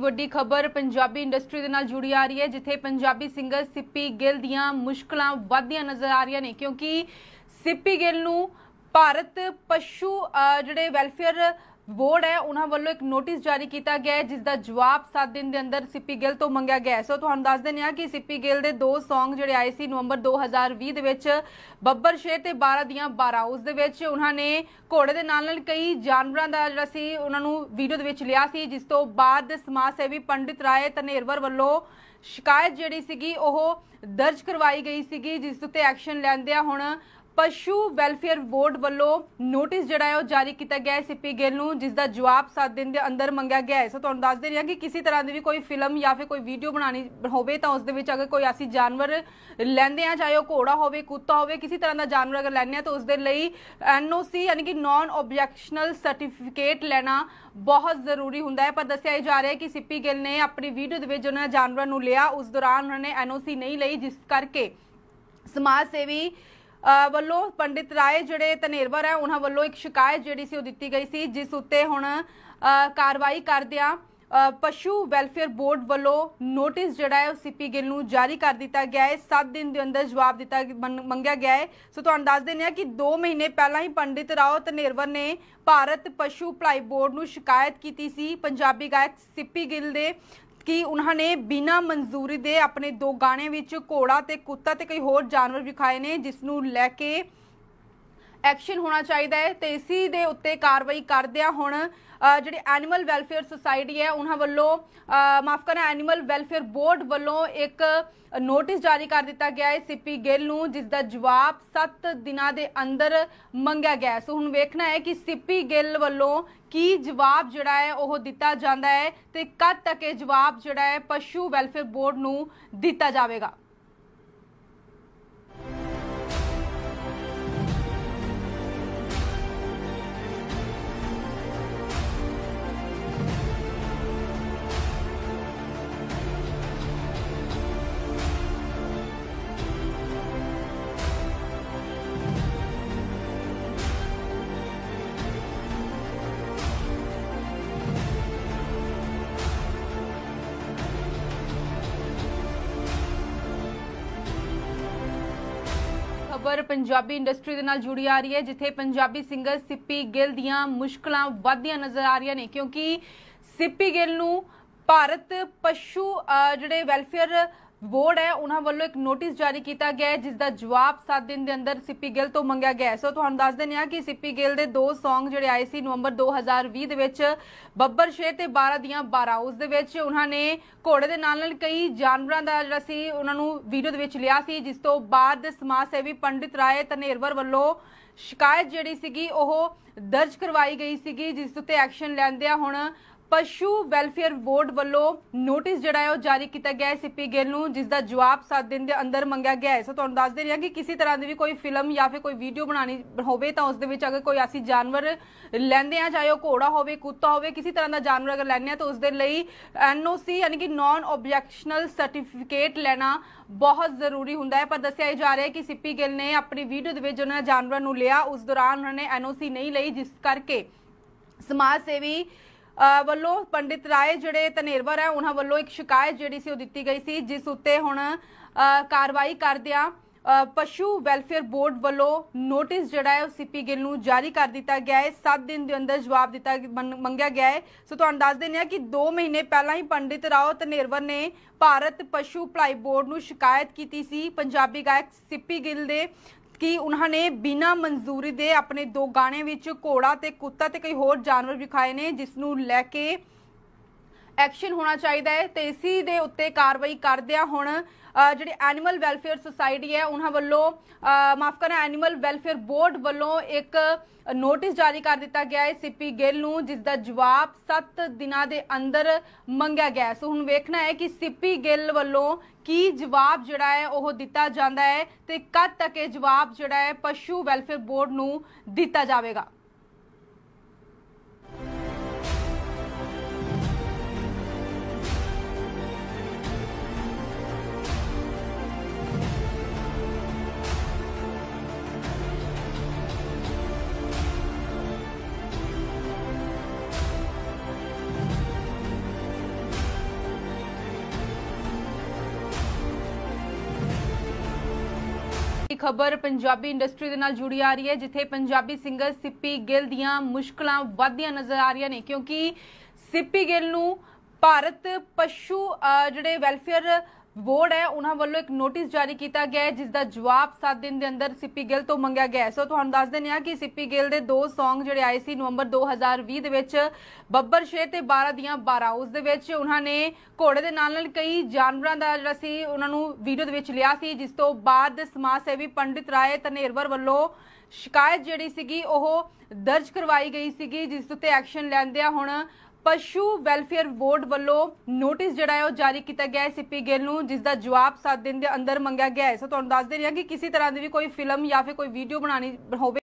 ਵੱਡੀ ਖਬਰ ਪੰਜਾਬੀ ਇੰਡਸਟਰੀ ਦੇ ਨਾਲ ਜੁੜੀ ਆ ਰਹੀ ਹੈ ਜਿੱਥੇ ਪੰਜਾਬੀ ਸਿੰਗਰ ਸਿੱਪੀ ਗਿੱਲ ਦੀਆਂ ਮੁਸ਼ਕਲਾਂ ਵਧਦੀਆਂ ਨਜ਼ਰ ਆ ਰਹੀਆਂ ਨੇ ਕਿਉਂਕਿ ਸਿੱਪੀ ਗਿੱਲ ਨੂੰ ਭਾਰਤ ਪਸ਼ੂ ਜਿਹੜੇ ਵੈਲਫੇਅਰ ਬੋਰਡ ਹੈ ਉਹਨਾਂ ਵੱਲੋਂ ਇੱਕ ਨੋਟਿਸ ਜਾਰੀ ਕੀਤਾ ਗਿਆ ਹੈ ਜਿਸ ਦਾ ਜਵਾਬ 7 ਦਿਨ ਦੇ ਅੰਦਰ ਸੀਪੀ ਗਿੱਲ ਤੋਂ ਮੰਗਿਆ ਗਿਆ ਸੋ ਤੁਹਾਨੂੰ ਦੱਸ ਦਿੰਦੇ ਹਾਂ ਕਿ ਸੀਪੀ ਗਿੱਲ ਦੇ ਦੋ Song ਜਿਹੜੇ ਆਏ ਸੀ ਨਵੰਬਰ 2020 ਦੇ ਵਿੱਚ ਬੱਬਰ ਸ਼ੇਰ ਤੇ 12 ਦੀਆਂ 12 ਉਸ ਦੇ ਵਿੱਚ ਉਹਨਾਂ ਨੇ ਘੋੜੇ ਦੇ ਨਾਲ ਨਾਲ ਕਈ ਜਾਨਵਰਾਂ ਦਾ ਜਿਹੜਾ ਸੀ ਉਹਨਾਂ ਨੂੰ ਵੀਡੀਓ ਦੇ ਵਿੱਚ ਲਿਆ ਸੀ ਜਿਸ ਤੋਂ ਬਾਅਦ ਸਮਾਜ ਸੇਵੀ ਪੰਡਿਤ ਰਾਏ ਤਨੇਰਵਰ ਵੱਲੋਂ ਸ਼ਿਕਾਇਤ ਜਿਹੜੀ ਸੀਗੀ ਉਹ ਦਰਜ ਕਰਵਾਈ ਗਈ ਸੀਗੀ ਜਿਸ ਉੱਤੇ ਐਕਸ਼ਨ ਲੈਂਦੇ ਆ ਹੁਣ ਪਸ਼ੂ ਵੈਲਫੇਅਰ ਬੋਰਡ ਵੱਲੋਂ ਨੋਟਿਸ ਜਿਹੜਾ ਹੈ ਉਹ ਜਾਰੀ ਕੀਤਾ ਗਿਆ ਹੈ ਸਿੱਪੀ ਗਿੱਲ ਨੂੰ ਜਿਸ ਦਾ ਜਵਾਬ 7 ਦਿਨ ਦੇ ਅੰਦਰ ਮੰਗਿਆ ਗਿਆ ਹੈ ਸੋ ਤੁਹਾਨੂੰ ਦੱਸ ਦੇ ਰਿਹਾ ਕਿ ਕਿਸੇ ਤਰ੍ਹਾਂ ਦੀ ਵੀ ਕੋਈ ਫਿਲਮ ਜਾਂ ਫਿਰ ਕੋਈ ਵੀਡੀਓ ਬਣਾਣੀ ਹੋਵੇ ਤਾਂ ਉਸ ਦੇ ਵਿੱਚ ਅਗਰ ਕੋਈ ਅਸੀਂ ਜਾਨਵਰ ਲੈਂਦੇ ਆ ਚਾਹੇ ਉਹ ਘੋੜਾ ਹੋਵੇ ਕੁੱਤਾ ਹੋਵੇ ਕਿਸੇ ਤਰ੍ਹਾਂ ਦਾ ਜਾਨਵਰ ਅਗਰ ਲੈਣੇ ਆ ਤਾਂ ਉਸ ਦੇ ਲਈ ਐਨਓਸੀ ਯਾਨੀ ਕਿ ਨਾਨ ਆਬਜੈਕਸ਼ਨਲ ਸਰਟੀਫਿਕੇਟ ਲੈਣਾ ਬਹੁਤ ਜ਼ਰੂਰੀ ਹੁੰਦਾ ਹੈ ਪਰ ਦੱਸਿਆ ਜਾ ਰਿਹਾ ਹੈ ਕਿ ਸਿੱਪੀ ਗਿੱਲ ਨੇ ਆਪਣੀ ਵੀਡੀਓ ਦੇ ਵਿੱਚ ਉਹਨਾਂ ਜਾਨਵਰ ਨੂੰ ਲਿਆ ਉਸ ਦੌਰਾਨ ਉਹਨਾਂ ਨੇ ਐਨਓਸੀ ਨਹੀਂ ਲਈ ਜਿਸ ਕਰਕੇ ਸਮਾਜ ਸੇਵੀ ਵੱਲੋਂ ਪੰਡਿਤ ਰਾਏ ਜਿਹੜੇ ਤਨੇਰਵਰ ਹੈ ਉਹਨਾਂ ਵੱਲੋਂ ਇੱਕ ਸ਼ਿਕਾਇਤ ਜਿਹੜੀ ਸੀ ਉਹ ਦਿੱਤੀ ਗਈ ਸੀ ਜਿਸ ਉੱਤੇ ਹੁਣ ਕਾਰਵਾਈ ਕਰਦਿਆਂ ਪਸ਼ੂ ਵੈਲਫੇਅਰ ਬੋਰਡ ਵੱਲੋਂ ਨੋਟਿਸ ਜਿਹੜਾ ਹੈ ਉਹ ਸੀਪੀ ਗਿੱਲ ਨੂੰ ਜਾਰੀ ਕਰ ਦਿੱਤਾ ਗਿਆ ਹੈ 7 ਦਿਨ ਦੇ ਅੰਦਰ ਜਵਾਬ ਦਿੱਤਾ ਮੰਗਿਆ ਗਿਆ ਹੈ ਸੋ ਤੁਹਾਨੂੰ ਦੱਸ ਦਿੰਦੇ ਆ ਕਿ 2 ਮਹੀਨੇ ਪਹਿਲਾਂ ਹੀ ਪੰਡਿਤ ਰਾਓ ਤਨੇਰਵਰ ਨੇ ਭਾਰਤ ਪਸ਼ੂ ਭਲਾਈ ਬੋਰਡ ਨੂੰ ਸ਼ਿਕਾਇਤ ਕੀਤੀ ਸੀ ਪੰਜਾਬੀ ਗਾਇਕ ਸੀਪੀ ਗਿੱਲ ਦੇ ਕਿ ਉਹਨਾਂ ਨੇ ਬਿਨਾ ਮਨਜ਼ੂਰੀ ਦੇ ਆਪਣੇ ਦੋ ਗਾਣੇ ਵਿੱਚ ਘੋੜਾ ਤੇ ਕੁੱਤਾ ਤੇ ਕਈ ਹੋਰ ਜਾਨਵਰ ਵਿਖਾਏ ਨੇ ਜਿਸ ਨੂੰ ਲੈ ਕੇ ਐਕਸ਼ਨ ਹੋਣਾ ਚਾਹੀਦਾ ਹੈ ਤੇ ਇਸੇ ਦੇ ਉੱਤੇ ਕਾਰਵਾਈ ਕਰਦਿਆ ਹੁਣ ਜਿਹੜੇ ਐਨੀਮਲ ਵੈਲਫੇਅਰ ਸੁਸਾਇਟੀ ਹੈ ਉਹਨਾਂ ਵੱਲੋਂ ਮਾਫ ਕਰਨਾ ਐਨੀਮਲ ਵੈਲਫੇਅਰ ਬੋਰਡ ਵੱਲੋਂ ਇੱਕ ਨੋਟਿਸ ਜਾਰੀ ਕਰ ਦਿੱਤਾ ਗਿਆ ਹੈ ਸੀਪੀ ਗਿੱਲ ਨੂੰ ਜਿਸ ਦਾ ਜਵਾਬ 7 ਦਿਨਾਂ ਦੇ ਅੰਦਰ ਮੰਗਿਆ ਗਿਆ ਸੋ ਹੁਣ ਵੇਖਣਾ ਹੈ ਕਿ ਸੀਪੀ ਗਿੱਲ ਵੱਲੋਂ ਕੀ ਜਵਾਬ ਜਿਹੜਾ ਹੈ ਉਹ ਦਿੱਤਾ ਜਾਂਦਾ ਹੈ ਤੇ ਕਦ ਤੱਕ ਇਹ ਜਵਾਬ ਜਿਹੜਾ ਹੈ ਪਸ਼ੂ ਵੈਲਫੇਅਰ ਬੋਰਡ ਨੂੰ ਦਿੱਤਾ ਜਾਵੇਗਾ ਖਬਰ ਪੰਜਾਬੀ ਇੰਡਸਟਰੀ ਦੇ ਨਾਲ ਜੁੜੀ ਆ ਰਹੀ ਹੈ ਜਿੱਥੇ ਪੰਜਾਬੀ ਸਿੰਗਰ ਸਿੱਪੀ ਗਿੱਲ ਦੀਆਂ ਮੁਸ਼ਕਲਾਂ ਵੱਧਦੀਆਂ ਨਜ਼ਰ ਆ ਰਹੀਆਂ ਨੇ ਕਿਉਂਕਿ ਸਿੱਪੀ ਗਿੱਲ ਨੂੰ ਭਾਰਤ ਪਸ਼ੂ ਜਿਹੜੇ ਵੈਲਫੇਅਰ ਬੋਰਡ ਹੈ ਉਹਨਾਂ ਵੱਲੋਂ ਇੱਕ ਨੋਟਿਸ ਜਾਰੀ ਕੀਤਾ ਗਿਆ ਹੈ ਜਿਸ ਦਾ ਜਵਾਬ 7 ਦਿਨ ਦੇ ਅੰਦਰ ਸੀਪੀ ਗਿੱਲ ਤੋਂ ਮੰਗਿਆ ਗਿਆ ਹੈ ਸੋ ਤੁਹਾਨੂੰ ਦੱਸ ਦਿੰਦੇ ਆ ਕਿ ਸੀਪੀ ਗਿੱਲ ਦੇ ਦੋ Song ਜਿਹੜੇ ਆਏ ਸੀ ਨਵੰਬਰ 2020 ਦੇ ਵਿੱਚ ਬੱਬਰ ਸ਼ੇਰ ਤੇ 12 ਦੀਆਂ 12 ਉਸ ਦੇ ਵਿੱਚ ਉਹਨਾਂ ਨੇ ਘੋੜੇ ਦੇ ਨਾਲ ਨਾਲ ਕਈ ਜਾਨਵਰਾਂ ਦਾ ਜਿਹੜਾ ਸੀ ਉਹਨਾਂ ਨੂੰ ਵੀਡੀਓ ਦੇ ਵਿੱਚ ਲਿਆ ਸੀ ਜਿਸ ਤੋਂ ਬਾਅਦ ਸਮਾਜ ਸੇਵੀ ਪੰਡਿਤ ਰਾਏ ਤਨੇਰਵਰ ਵੱਲੋਂ ਸ਼ਿਕਾਇਤ ਜਿਹੜੀ ਸੀਗੀ ਉਹ ਦਰਜ ਕਰਵਾਈ ਗਈ ਸੀਗੀ ਜਿਸ ਉੱਤੇ ਐਕਸ਼ਨ ਲੈਂਦੇ ਆ ਹੁਣ ਪਸ਼ੂ ਵੈਲਫੇਅਰ ਬੋਰਡ ਵੱਲੋਂ ਨੋਟਿਸ ਜਿਹੜਾ ਹੈ ਉਹ ਜਾਰੀ ਕੀਤਾ ਗਿਆ ਹੈ ਸਿੱਪੀ ਗਿੱਲ ਨੂੰ ਜਿਸ ਦਾ ਜਵਾਬ 7 ਦਿਨ ਦੇ ਅੰਦਰ ਮੰਗਿਆ ਗਿਆ ਹੈ ਸੋ ਤੁਹਾਨੂੰ ਦੱਸ ਦੇ ਰਿਹਾ ਕਿ ਕਿਸੇ ਤਰ੍ਹਾਂ ਦੀ ਵੀ ਕੋਈ ਫਿਲਮ ਜਾਂ ਫਿਰ ਕੋਈ ਵੀਡੀਓ ਬਣਾਣੀ ਹੋਵੇ ਤਾਂ ਉਸ ਦੇ ਵਿੱਚ ਅਗਰ ਕੋਈ ਅਸੀਂ ਜਾਨਵਰ ਲੈਂਦੇ ਆ ਚਾਹੇ ਉਹ ਘੋੜਾ ਹੋਵੇ ਕੁੱਤਾ ਹੋਵੇ ਕਿਸੇ ਤਰ੍ਹਾਂ ਦਾ ਜਾਨਵਰ ਅਗਰ ਲੈਣੇ ਆ ਤਾਂ ਉਸ ਦੇ ਲਈ ਐਨਓਸੀ ਯਾਨੀ ਕਿ ਨਾਨ ਆਬਜੈਕਸ਼ਨਲ ਸਰਟੀਫਿਕੇਟ ਲੈਣਾ ਬਹੁਤ ਜ਼ਰੂਰੀ ਹੁੰਦਾ ਹੈ ਪਰ ਦੱਸਿਆ ਜਾ ਰਿਹਾ ਹੈ ਕਿ ਸਿੱਪੀ ਗਿੱਲ ਨੇ ਆਪਣੀ ਵੀਡੀਓ ਦੇ ਵਿੱਚ ਉਹਨਾਂ ਜਾਨਵਰ ਨੂੰ ਲਿਆ ਉਸ ਦੌਰਾਨ ਉਹਨਾਂ ਨੇ ਐਨਓਸੀ ਨਹੀਂ ਲਈ ਜਿਸ ਕਰਕੇ ਸਮਾਜ ਸੇਵੀ ਵੱਲੋਂ ਪੰਡਿਤ ਰਾਏ ਜਿਹੜੇ ਤਨੇਰਵਰ ਹੈ ਉਹਨਾਂ ਵੱਲੋਂ ਇੱਕ ਸ਼ਿਕਾਇਤ ਜਿਹੜੀ ਸੀ ਉਹ ਦਿੱਤੀ ਗਈ ਸੀ ਜਿਸ ਉੱਤੇ ਹੁਣ ਕਾਰਵਾਈ ਕਰਦਿਆਂ ਪਸ਼ੂ ਵੈਲਫੇਅਰ ਬੋਰਡ ਵੱਲੋਂ ਨੋਟਿਸ ਜਿਹੜਾ ਹੈ ਉਹ ਸੀਪੀ ਗਿੱਲ ਨੂੰ ਜਾਰੀ ਕਰ ਦਿੱਤਾ ਗਿਆ ਹੈ 7 ਦਿਨ ਦੇ ਅੰਦਰ ਜਵਾਬ ਦਿੱਤਾ ਮੰਗਿਆ ਗਿਆ ਹੈ ਸੋ ਤੁਹਾਨੂੰ ਦੱਸ ਦਿੰਦੇ ਆ ਕਿ 2 ਮਹੀਨੇ ਪਹਿਲਾਂ ਹੀ ਪੰਡਿਤ ਰਾਓ ਤਨੇਰਵਰ ਨੇ ਭਾਰਤ ਪਸ਼ੂ ਭਲਾਈ ਬੋਰਡ ਨੂੰ ਸ਼ਿਕਾਇਤ ਕੀਤੀ ਸੀ ਪੰਜਾਬੀ ਗਾਇਕ ਸੀਪੀ ਗਿੱਲ ਦੇ ਕਿ ਉਹਨਾਂ ਨੇ ਬਿਨਾ ਮਨਜ਼ੂਰੀ ਦੇ ਆਪਣੇ ਦੋ ਗਾਣੇ ਵਿੱਚ ਘੋੜਾ ਤੇ ਕੁੱਤਾ ਤੇ ਕਈ ਹੋਰ ਜਾਨਵਰ ਵਿਖਾਏ ਨੇ ਜਿਸ ਨੂੰ ਲੈ ਕੇ ਐਕਸ਼ਨ ਹੋਣਾ ਚਾਹੀਦਾ ਹੈ ਤੇ ਇਸੇ ਦੇ ਉੱਤੇ ਕਾਰਵਾਈ ਕਰਦਿਆਂ ਹੁਣ ਜਿਹੜੇ ਐਨੀਮਲ ਵੈਲਫੇਅਰ ਸੁਸਾਇਟੀ ਹੈ ਉਹਨਾਂ ਵੱਲੋਂ ਮਾਫ ਕਰਨਾ ਐਨੀਮਲ ਵੈਲਫੇਅਰ ਬੋਰਡ ਵੱਲੋਂ ਇੱਕ ਨੋਟਿਸ ਜਾਰੀ ਕਰ ਦਿੱਤਾ ਗਿਆ ਹੈ ਸੀਪੀ ਗਿੱਲ ਨੂੰ ਜਿਸ ਦਾ ਜਵਾਬ 7 ਦਿਨਾਂ ਦੇ ਅੰਦਰ ਮੰਗਿਆ ਗਿਆ ਸੋ ਹੁਣ ਵੇਖਣਾ ਹੈ ਕਿ ਸੀਪੀ ਗਿੱਲ ਵੱਲੋਂ ਕੀ ਜਵਾਬ ਜਿਹੜਾ ਹੈ ਉਹ ਦਿੱਤਾ ਜਾਂਦਾ ਹੈ ਤੇ ਕਦ ਤੱਕ ਇਹ ਜਵਾਬ ਜਿਹੜਾ ਹੈ ਪਸ਼ੂ ਵੈਲਫੇਅਰ ਬੋਰਡ ਨੂੰ ਦਿੱਤਾ ਜਾਵੇਗਾ ਦੀ ਖਬਰ ਪੰਜਾਬੀ ਇੰਡਸਟਰੀ ਦੇ ਨਾਲ ਜੁੜੀ ਆ ਰਹੀ ਹੈ ਜਿੱਥੇ ਪੰਜਾਬੀ ਸਿੰਗਰ ਸਿੱਪੀ ਗਿੱਲ ਦੀਆਂ ਮੁਸ਼ਕਲਾਂ ਵੱਧਦੀਆਂ ਨਜ਼ਰ ਆ ਰਹੀਆਂ ਨੇ ਕਿਉਂਕਿ ਸਿੱਪੀ ਗਿੱਲ ਨੂੰ ਭਾਰਤ ਪਸ਼ੂ ਜਿਹੜੇ ਵੈਲਫੇਅਰ ਬੋਰਡ ਹੈ ਉਹਨਾਂ ਵੱਲੋਂ ਇੱਕ ਨੋਟਿਸ ਜਾਰੀ ਕੀਤਾ ਗਿਆ ਹੈ ਜਿਸ ਦਾ ਜਵਾਬ 7 ਦਿਨ ਦੇ ਅੰਦਰ ਸਿੱਪੀ ਗਿੱਲ ਤੋਂ ਮੰਗਿਆ ਗਿਆ ਹੈ ਸੋ ਤੁਹਾਨੂੰ ਦੱਸ ਦਿੰਦੇ ਆ ਕਿ ਸਿੱਪੀ ਗਿੱਲ ਦੇ ਦੋ Song ਜਿਹੜੇ ਆਏ ਸੀ ਨਵੰਬਰ 2020 ਦੇ ਵਿੱਚ ਬੱਬਰ ਸ਼ੇਰ ਤੇ 12 ਦੀਆਂ 12 ਉਸ ਦੇ ਵਿੱਚ ਉਹਨਾਂ ਨੇ ਘੋੜੇ ਦੇ ਨਾਲ ਨਾਲ ਕਈ ਜਾਨਵਰਾਂ ਦਾ ਜਿਹੜਾ ਸੀ ਉਹਨਾਂ ਨੂੰ ਵੀਡੀਓ ਦੇ ਵਿੱਚ ਲਿਆ ਸੀ ਜਿਸ ਤੋਂ ਬਾਅਦ ਸਮਾਜ ਸੇਵੀ ਪੰਡਿਤ ਰਾਏ ਤਨੇਰਵਰ ਵੱਲੋਂ ਸ਼ਿਕਾਇਤ ਜਿਹੜੀ ਸੀਗੀ ਉਹ ਦਰਜ ਕਰਵਾਈ ਗਈ ਸੀਗੀ ਜਿਸ ਉੱਤੇ ਐਕਸ਼ਨ ਲੈਂਦੇ ਆ ਹੁਣ ਪਸ਼ੂ ਵੈਲਫੇਅਰ ਬੋਰਡ ਵੱਲੋਂ ਨੋਟਿਸ ਜਿਹੜਾ ਹੈ ਉਹ ਜਾਰੀ ਕੀਤਾ ਗਿਆ ਹੈ ਸਿੱਪੀ ਗਿੱਲ ਨੂੰ ਜਿਸ ਦਾ ਜਵਾਬ 7 ਦਿਨ ਦੇ ਅੰਦਰ ਮੰਗਿਆ ਗਿਆ ਹੈ ਸੋ ਤੁਹਾਨੂੰ ਦੱਸ ਦੇ ਰਿਹਾ ਕਿ ਕਿਸੇ ਤਰ੍ਹਾਂ ਦੀ ਵੀ ਕੋਈ ਫਿਲਮ ਜਾਂ ਫਿਰ ਕੋਈ ਵੀਡੀਓ ਬਣਾਣੀ ਹੋਵੇ